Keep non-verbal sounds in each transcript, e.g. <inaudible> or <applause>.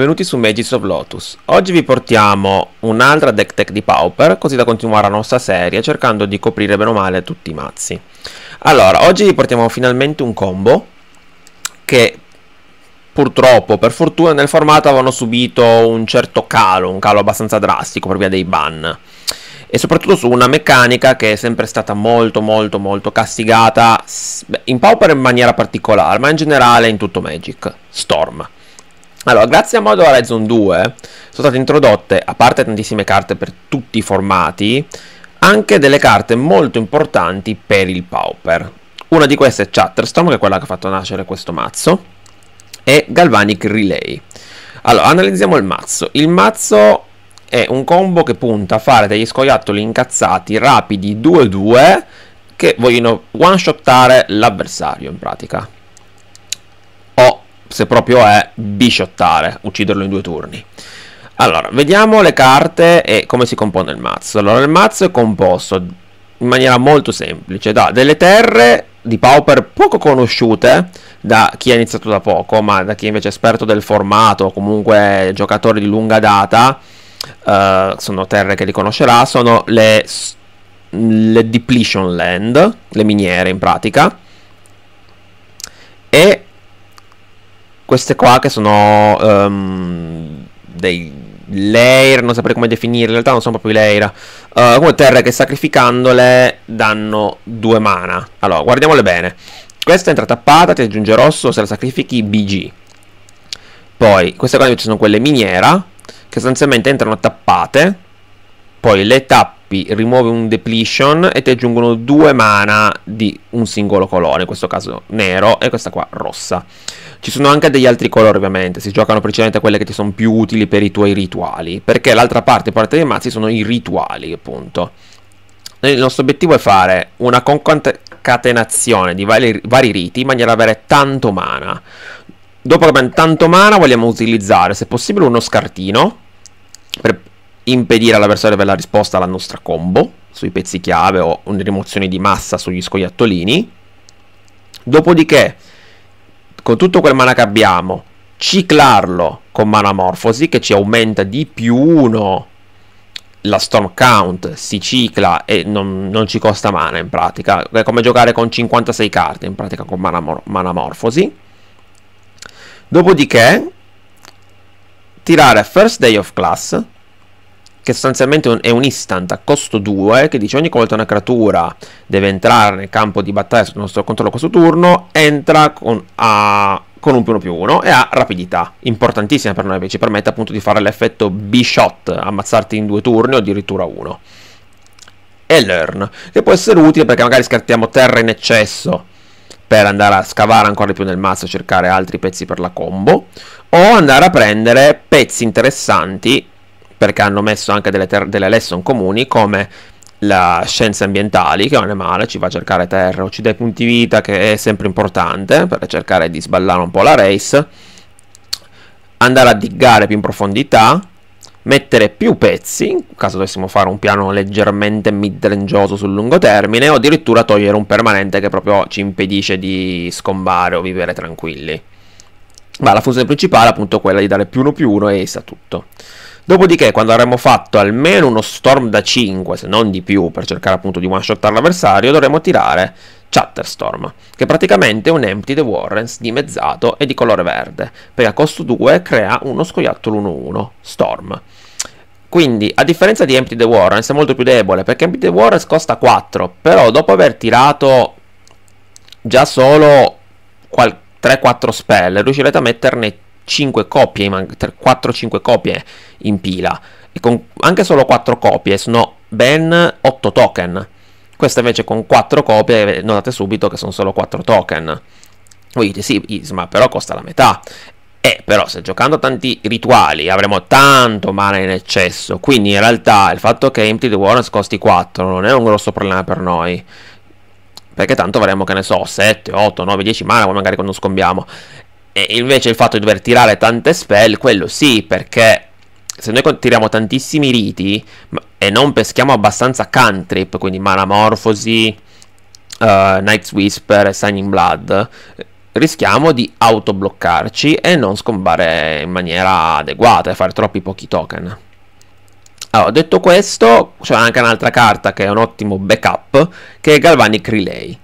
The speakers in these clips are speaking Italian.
benvenuti su Magis of Lotus. Oggi vi portiamo un'altra deck tech di Pauper, così da continuare la nostra serie, cercando di coprire bene o male tutti i mazzi. Allora, oggi vi portiamo finalmente un combo, che purtroppo, per fortuna, nel formato avevano subito un certo calo, un calo abbastanza drastico per via dei ban. E soprattutto su una meccanica che è sempre stata molto molto molto castigata, in Pauper in maniera particolare, ma in generale in tutto Magic, Storm. Allora, grazie a Modo Horizon 2 sono state introdotte, a parte tantissime carte per tutti i formati, anche delle carte molto importanti per il Pauper. Una di queste è Chatterstorm, che è quella che ha fatto nascere questo mazzo, e Galvanic Relay. Allora, analizziamo il mazzo. Il mazzo è un combo che punta a fare degli scoiattoli incazzati, rapidi, 2-2, che vogliono one-shottare l'avversario in pratica. O se proprio è, bisciottare, ucciderlo in due turni. Allora, vediamo le carte e come si compone il mazzo. Allora, il mazzo è composto in maniera molto semplice da delle terre di Pauper poco conosciute da chi ha iniziato da poco, ma da chi invece è esperto del formato, o comunque giocatore di lunga data, eh, sono terre che li conoscerà, sono le, le depletion land, le miniere in pratica, e queste qua che sono um, dei layer, non saprei come definirle, in realtà non sono proprio i layer, uh, come terre che sacrificandole danno due mana. Allora, guardiamole bene. Questa entra tappata, ti aggiunge rosso se la sacrifichi BG. Poi, queste qua invece sono quelle miniera, che sostanzialmente entrano tappate, poi le tappi, rimuovi un depletion e ti aggiungono due mana di un singolo colore, in questo caso nero e questa qua rossa. Ci sono anche degli altri colori ovviamente, si giocano precisamente quelle che ti sono più utili per i tuoi rituali, perché l'altra parte, parte dei mazzi, sono i rituali appunto. Il nostro obiettivo è fare una concatenazione di vari, vari riti in maniera da avere tanto mana. Dopo che abbiamo tanto mana vogliamo utilizzare, se possibile, uno scartino per impedire all'avversario di avere la risposta alla nostra combo sui pezzi chiave o una rimozione di massa sugli scoiattolini. Dopodiché con tutto quel mana che abbiamo, ciclarlo con Manamorfosi che ci aumenta di più 1 la storm count si cicla e non, non, ci costa mana in pratica. È come giocare con 56 carte in pratica con manamor- manamorfosi. Dopodiché, tirare first day of class che sostanzialmente è un instant a costo 2 che dice ogni volta una creatura deve entrare nel campo di battaglia sotto il nostro controllo questo turno entra con, a, con un più uno più uno e ha rapidità importantissima per noi perché ci permette appunto di fare l'effetto B-shot ammazzarti in due turni o addirittura uno e learn che può essere utile perché magari scartiamo terra in eccesso per andare a scavare ancora di più nel mazzo e cercare altri pezzi per la combo o andare a prendere pezzi interessanti perché hanno messo anche delle, delle lesson comuni come la scienza ambientale, che non è male, ci va a cercare terra, o ci dà punti vita, che è sempre importante per cercare di sballare un po' la race, andare a diggare più in profondità, mettere più pezzi, in caso dovessimo fare un piano leggermente midrangioso sul lungo termine, o addirittura togliere un permanente che proprio ci impedisce di scombare o vivere tranquilli. Ma la funzione principale è appunto quella di dare più uno più uno e sa tutto. Dopodiché, quando avremo fatto almeno uno storm da 5, se non di più, per cercare appunto di one shotare l'avversario, dovremo tirare Chatterstorm, che praticamente è un Empty the Warrens dimezzato e di colore verde, perché a costo 2 crea uno scoiattolo 1-1, Storm. Quindi, a differenza di Empty the Warrens, è molto più debole, perché Empty the Warrens costa 4, però dopo aver tirato già solo 3-4 spell, riuscirete a metterne 5 copie, 4-5 copie in pila, e con anche solo 4 copie sono ben 8 token. Questa invece con 4 copie, eh, notate subito che sono solo 4 token. Voi dite sì, Isma, però costa la metà. Eh, però se giocando tanti rituali avremo tanto mana in eccesso, quindi in realtà il fatto che Empty the Warrens costi 4 non è un grosso problema per noi. Perché tanto avremo, che ne so, 7, 8, 9, 10 mana, magari quando scombiamo. E invece il fatto di dover tirare tante spell, quello sì, perché se noi tiriamo tantissimi riti e non peschiamo abbastanza cantrip, quindi Manamorfosi, uh, eh, Night's Whisper e Signing Blood, rischiamo di autobloccarci e non scombare in maniera adeguata e fare troppi pochi token. Allora, detto questo, c'è anche un'altra carta che è un ottimo backup, che è Galvanic Relay.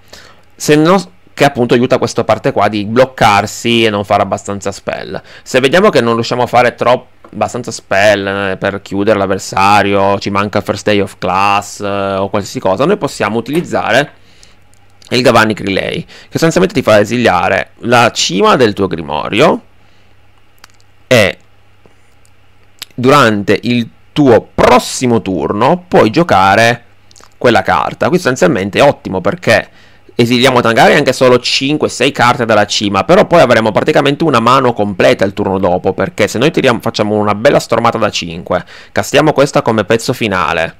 Se non che appunto aiuta questa parte qua di bloccarsi e non fare abbastanza spell. Se vediamo che non riusciamo a fare troppo abbastanza spell eh, per chiudere l'avversario, ci manca first day of class eh, o qualsiasi cosa, noi possiamo utilizzare il Gavanic Relay, che sostanzialmente ti fa esiliare la cima del tuo grimorio e durante il tuo prossimo turno puoi giocare quella carta. Qui sostanzialmente è ottimo perché esiliamo Tangari anche solo 5-6 carte dalla cima, però poi avremo praticamente una mano completa il turno dopo, perché se noi tiriamo, facciamo una bella stormata da 5, castiamo questa come pezzo finale,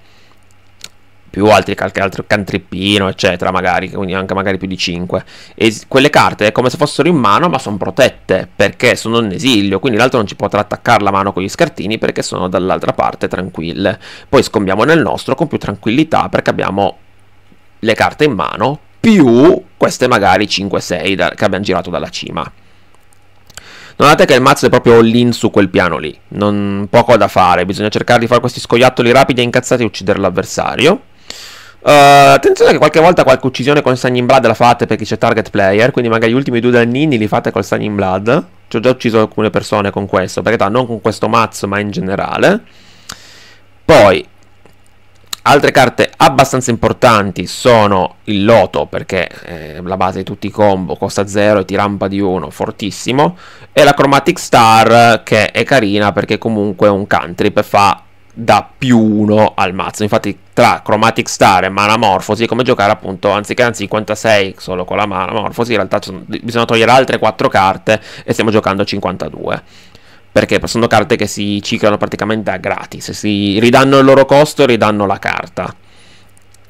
più altri qualche altro cantrippino, eccetera, magari, quindi anche magari più di 5. E quelle carte è come se fossero in mano, ma sono protette perché sono in esilio, quindi l'altro non ci potrà attaccare la mano con gli scartini perché sono dall'altra parte tranquille. Poi scombiamo nel nostro con più tranquillità perché abbiamo le carte in mano più queste magari 5-6 che abbiamo girato dalla cima. Notate che il mazzo è proprio all su quel piano lì, non poco da fare, bisogna cercare di fare questi scoiattoli rapidi e incazzati e uccidere l'avversario. Uh, attenzione che qualche volta qualche uccisione con Sagnin Blood la fate perché c'è target player, quindi magari gli ultimi due dannini li fate col Sagnin Blood. Ci ho già ucciso alcune persone con questo, perché non con questo mazzo ma in generale. Poi, Altre carte abbastanza importanti sono il Loto, perché è eh, la base di tutti i combo, costa 0 e ti rampa di 1, fortissimo, e la Chromatic Star, che è carina perché comunque è un cantrip e fa da più 1 al mazzo. Infatti tra Chromatic Star e Manamorfosi come giocare appunto, anziché a 56 solo con la Manamorfosi, in realtà bisogna togliere altre 4 carte e stiamo giocando 52 perché sono carte che si ciclano praticamente a gratis, si ridanno il loro costo e ridanno la carta.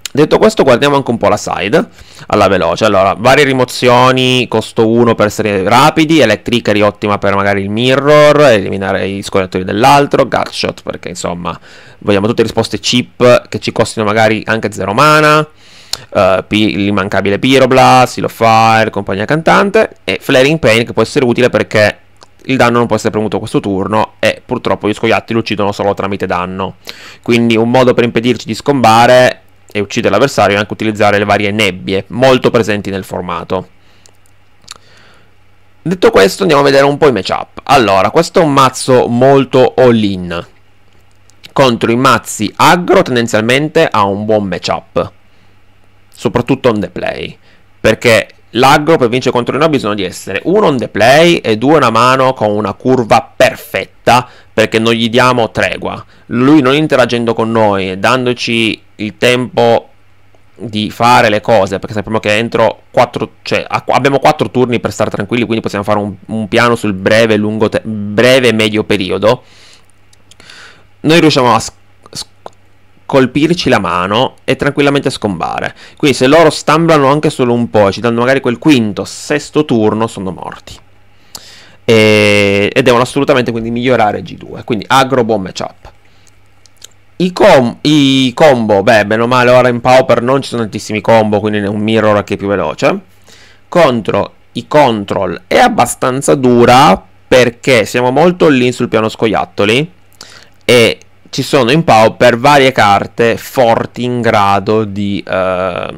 Detto questo guardiamo anche un po' la side alla veloce, allora varie rimozioni, costo 1 per essere rapidi, elettricari ottima per magari il mirror, eliminare i scorrettori dell'altro, gutshot perché insomma vogliamo tutte risposte cheap che ci costino magari anche 0 mana, Uh, l'immancabile Pyroblast, Seal of Fire, compagnia cantante e Flaring Pain che può essere utile perché il danno non può essere premuto questo turno e purtroppo gli scoiattoli lo uccidono solo tramite danno. Quindi un modo per impedirci di scombare e uccidere l'avversario è anche utilizzare le varie nebbie, molto presenti nel formato. Detto questo andiamo a vedere un po' i matchup. Allora, questo è un mazzo molto all-in. Contro i mazzi aggro tendenzialmente ha un buon matchup, soprattutto on the play, perché l'aggro per vincere contro i no bisogna di essere uno on the play e due una mano con una curva perfetta perché non gli diamo tregua. Lui non interagendo con noi dandoci il tempo di fare le cose perché sappiamo che entro 4 cioè abbiamo 4 turni per stare tranquilli quindi possiamo fare un, un piano sul breve lungo te- breve medio periodo noi riusciamo a, colpirci la mano e tranquillamente scombare. Quindi se loro stamblano anche solo un po' ci danno magari quel quinto, sesto turno, sono morti. E, e devono assolutamente quindi migliorare G2, quindi agro buon matchup. I, com- I, combo, beh, bene o male, ora in Pauper non ci sono tantissimi combo, quindi è un mirror che è più veloce. Contro i control è abbastanza dura perché siamo molto lì sul piano scoiattoli e ci sono in Pauper varie carte forti in grado di eh,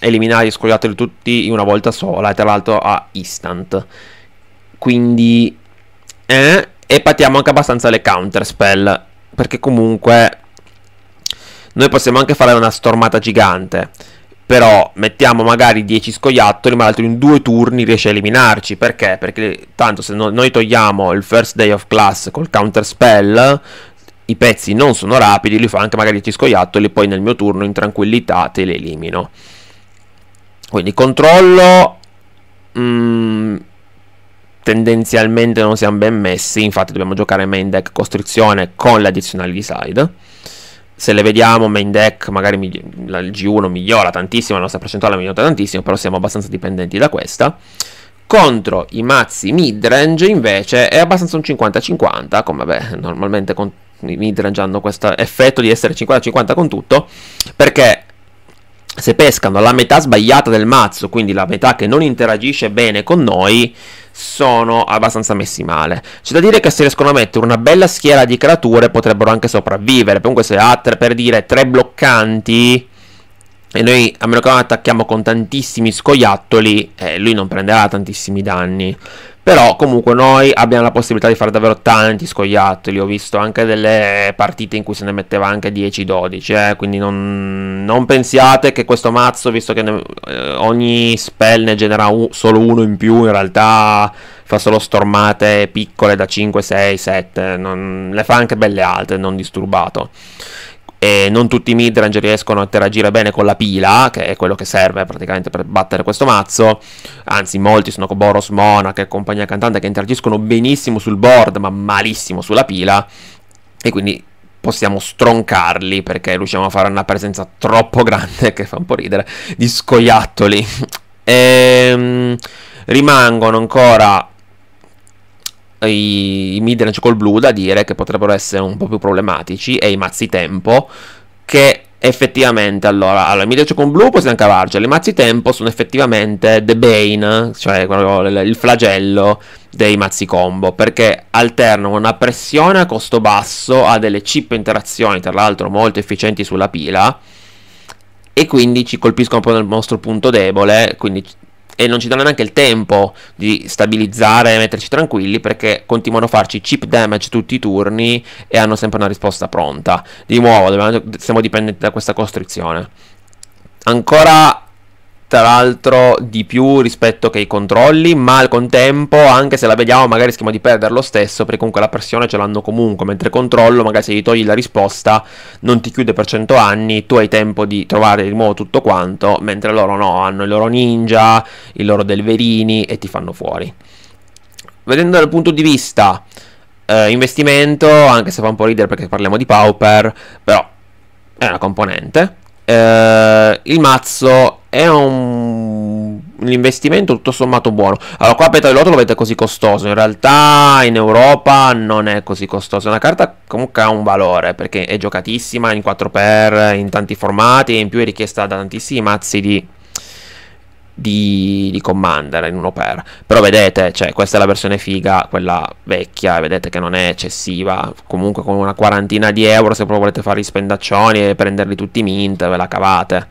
eliminare gli scoiattoli tutti in una volta sola e tra l'altro a instant. Quindi... Eh, e patiamo anche abbastanza le counter spell perché comunque noi possiamo anche fare una stormata gigante però mettiamo magari 10 scoiattoli ma l'altro in due turni riesce a eliminarci perché? perché tanto se no, noi togliamo il first day of class col counter spell i pezzi non sono rapidi, li fa anche magari ti scoiattoli e poi nel mio turno in tranquillità te li elimino. Quindi controllo mh, mm, tendenzialmente non siamo ben messi, infatti dobbiamo giocare main deck costrizione con le addizionali di side. Se le vediamo main deck magari il G1 migliora tantissimo, la nostra percentuale migliora tantissimo, però siamo abbastanza dipendenti da questa. Contro i mazzi midrange invece è abbastanza un 50-50, come beh, <laughs> normalmente con Midrange hanno questo effetto di essere 50-50 con tutto, perché se pescano la metà sbagliata del mazzo, quindi la metà che non interagisce bene con noi, sono abbastanza messi male. C'è da dire che se riescono a mettere una bella schiera di creature potrebbero anche sopravvivere. Comunque se ha tre, per dire tre bloccanti e noi a meno che non attacchiamo con tantissimi scoiattoli, eh, lui non prenderà tantissimi danni. Però comunque noi abbiamo la possibilità di fare davvero tanti scoiattoli. Ho visto anche delle partite in cui se ne metteva anche 10-12. Eh? Quindi non, non, pensiate che questo mazzo, visto che ne, eh, ogni spell ne genera un, solo uno in più, in realtà fa solo stormate piccole da 5, 6, 7. Non, le fa anche belle alte, non disturbato e non tutti i midrange riescono a interagire bene con la pila, che è quello che serve praticamente per battere questo mazzo. Anzi, molti sono con Boros Monarch e compagnia cantante che interagiscono benissimo sul board, ma malissimo sulla pila. E quindi possiamo stroncarli perché riusciamo a fare una presenza troppo grande, <laughs> che fa un po' ridere, di scoiattoli. Ehm, rimangono ancora i, i midrange col blu da dire che potrebbero essere un po' più problematici e i mazzi tempo che effettivamente allora, allora il midrange con blu possiamo cavarceli, i mazzi tempo sono effettivamente the bane, cioè il flagello dei mazzi combo perché alternano una pressione a costo basso a delle chip interazioni tra l'altro molto efficienti sulla pila e quindi ci colpiscono proprio nel nostro punto debole, quindi e non ci danno neanche il tempo di stabilizzare e metterci tranquilli perché continuano a farci chip damage tutti i turni e hanno sempre una risposta pronta. Di nuovo, dobbiamo, siamo dipendenti da questa costrizione. Ancora tra l'altro di più rispetto che i controlli, ma al contempo, anche se la vediamo, magari rischiamo di perdere lo stesso, perché comunque la pressione ce l'hanno comunque, mentre controllo, magari se gli togli la risposta, non ti chiude per 100 anni, tu hai tempo di trovare di nuovo tutto quanto, mentre loro no, hanno i loro ninja, i loro delverini e ti fanno fuori. Vedendo dal punto di vista eh, investimento, anche se fa un po' ridere perché parliamo di Pauper, però è una componente eh, il mazzo è un, un, investimento tutto sommato buono. Allora, qua Petalotto lo vedete così costoso. In realtà, in Europa non è così costoso. È una carta comunque ha un valore perché è giocatissima in 4x in tanti formati. E in più è richiesta da tantissimi mazzi di di, di, Commander in uno per. Però vedete, cioè, questa è la versione figa, quella vecchia, vedete che non è eccessiva. Comunque con una quarantina di euro, se proprio volete fare gli spendaccioni e prenderli tutti mint, ve la cavate.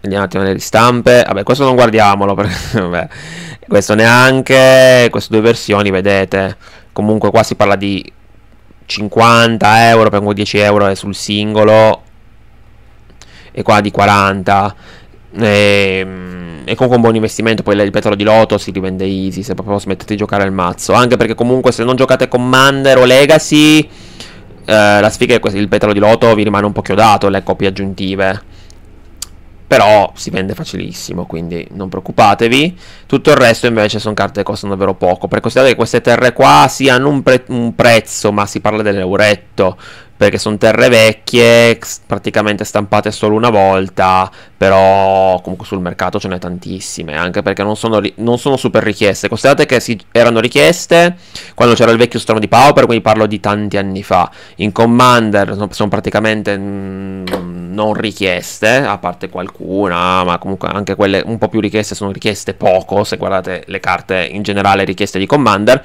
Vediamo un attimo le ristampe. Vabbè, questo non guardiamolo, <laughs> perché vabbè, questo neanche. Queste due versioni, vedete. Comunque qua si parla di 50 euro, per 10 euro è sul singolo. E qua di 40 e, ehm, e, comunque un buon investimento. Poi il petrolio di Loto si rivende easy se proprio smettete di giocare al mazzo. Anche perché comunque se non giocate Commander o Legacy, eh, la sfiga è questa, il petolo di Loto vi rimane un po' chiodato le copie aggiuntive. Però si vende facilissimo, quindi non preoccupatevi. Tutto il resto invece sono carte che costano davvero poco. Per considerare che queste terre qua si hanno un, pre- un prezzo, ma si parla dell'euretto perché sono terre vecchie, praticamente stampate solo una volta, però comunque sul mercato ce n'è tantissime, anche perché non sono, non sono super richieste. Considerate che si, erano richieste quando c'era il vecchio strano di Power, quindi parlo di tanti anni fa. In Commander sono, sono praticamente mm, non richieste, a parte qualcuna, ma comunque anche quelle un po' più richieste sono richieste poco, se guardate le carte in generale richieste di Commander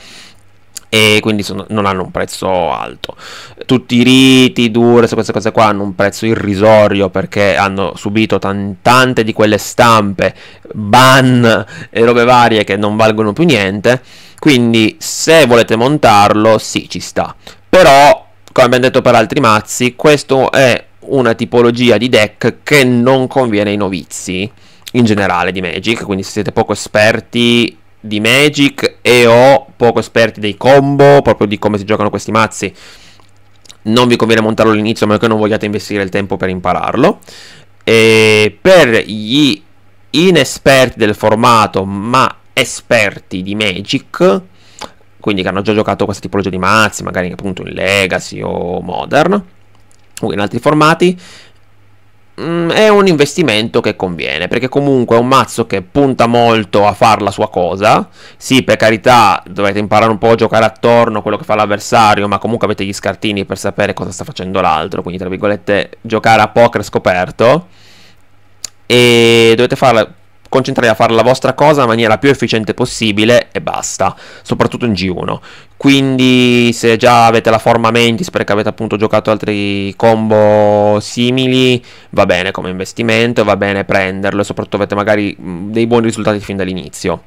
e quindi sono, non hanno un prezzo alto. Tutti i riti, dure, queste cose qua hanno un prezzo irrisorio perché hanno subito tan- tante di quelle stampe, ban e robe varie che non valgono più niente. Quindi se volete montarlo, sì, ci sta. Però, come abbiamo detto per altri mazzi, questo è una tipologia di deck che non conviene ai novizi in generale di Magic, quindi se siete poco esperti di Magic e o poco esperti dei combo, proprio di come si giocano questi mazzi, non vi conviene montarlo all'inizio, a meno che non vogliate investire il tempo per impararlo. E per gli inesperti del formato, ma esperti di Magic, quindi che hanno già giocato questa tipologia di mazzi, magari appunto in Legacy o Modern, o in altri formati, Mm, è un investimento che conviene, perché comunque è un mazzo che punta molto a fare la sua cosa. Sì, per carità, dovete imparare un po' a giocare attorno a quello che fa l'avversario, ma comunque avete gli scartini per sapere cosa sta facendo l'altro, quindi tra virgolette giocare a poker scoperto. E dovete fare concentrare a fare la vostra cosa in maniera più efficiente possibile e basta, soprattutto in G1. Quindi se già avete la forma mentis perché avete appunto giocato altri combo simili, va bene come investimento, va bene prenderlo e soprattutto avete magari dei buoni risultati fin dall'inizio.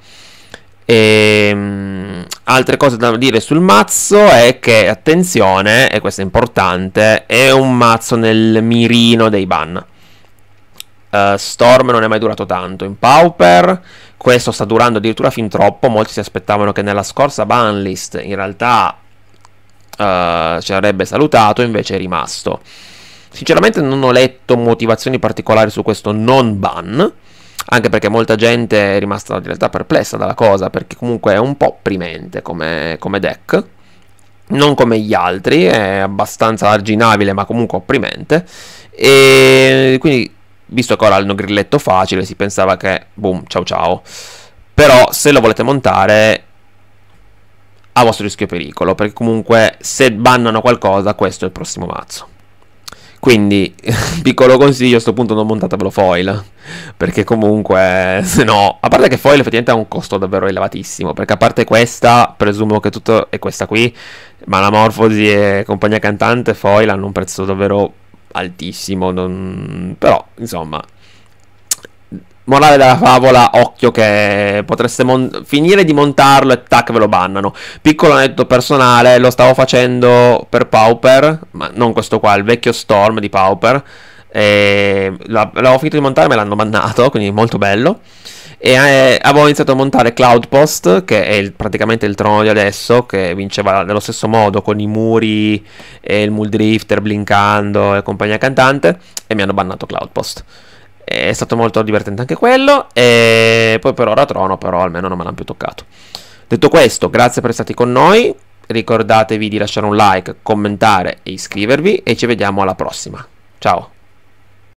E, um, altre cose da dire sul mazzo è che, attenzione, e questo è importante, è un mazzo nel mirino dei ban uh, Storm non è mai durato tanto. In Pauper questo sta durando addirittura fin troppo. Molti si aspettavano che nella scorsa banlist in realtà uh, ci avrebbe salutato, invece è rimasto. Sinceramente non ho letto motivazioni particolari su questo non ban, anche perché molta gente è rimasta in realtà perplessa dalla cosa, perché comunque è un po' opprimente come, come deck non come gli altri, è abbastanza arginabile ma comunque opprimente e quindi visto che ora hanno grilletto facile, si pensava che, boom, ciao ciao. Però se lo volete montare, a vostro rischio e pericolo, perché comunque se bannano qualcosa, questo è il prossimo mazzo. Quindi, <laughs> piccolo consiglio, a questo punto non montatevelo foil, perché comunque, <laughs> se no, a parte che foil effettivamente ha un costo davvero elevatissimo, perché a parte questa, presumo che tutto è questa qui, ma la Morphosi e compagnia cantante, foil hanno un prezzo davvero altissimo, non... però insomma morale della favola, occhio che potreste mon- finire di montarlo e tac ve lo bannano. Piccolo aneddoto personale, lo stavo facendo per Pauper, ma non questo qua, il vecchio Storm di Pauper. E l'avevo finito di montare, me l'hanno mannato, quindi molto bello. E eh, avevo iniziato a montare CloudPost, che è il, praticamente il trono di adesso, che vinceva nello stesso modo con i muri e il Muldrifter blinkando e compagnia cantante. E mi hanno bannato CloudPost. È stato molto divertente anche quello. E poi per ora trono, però almeno non me l'hanno più toccato. Detto questo, grazie per essere stati con noi. Ricordatevi di lasciare un like, commentare e iscrivervi. E ci vediamo alla prossima. Ciao.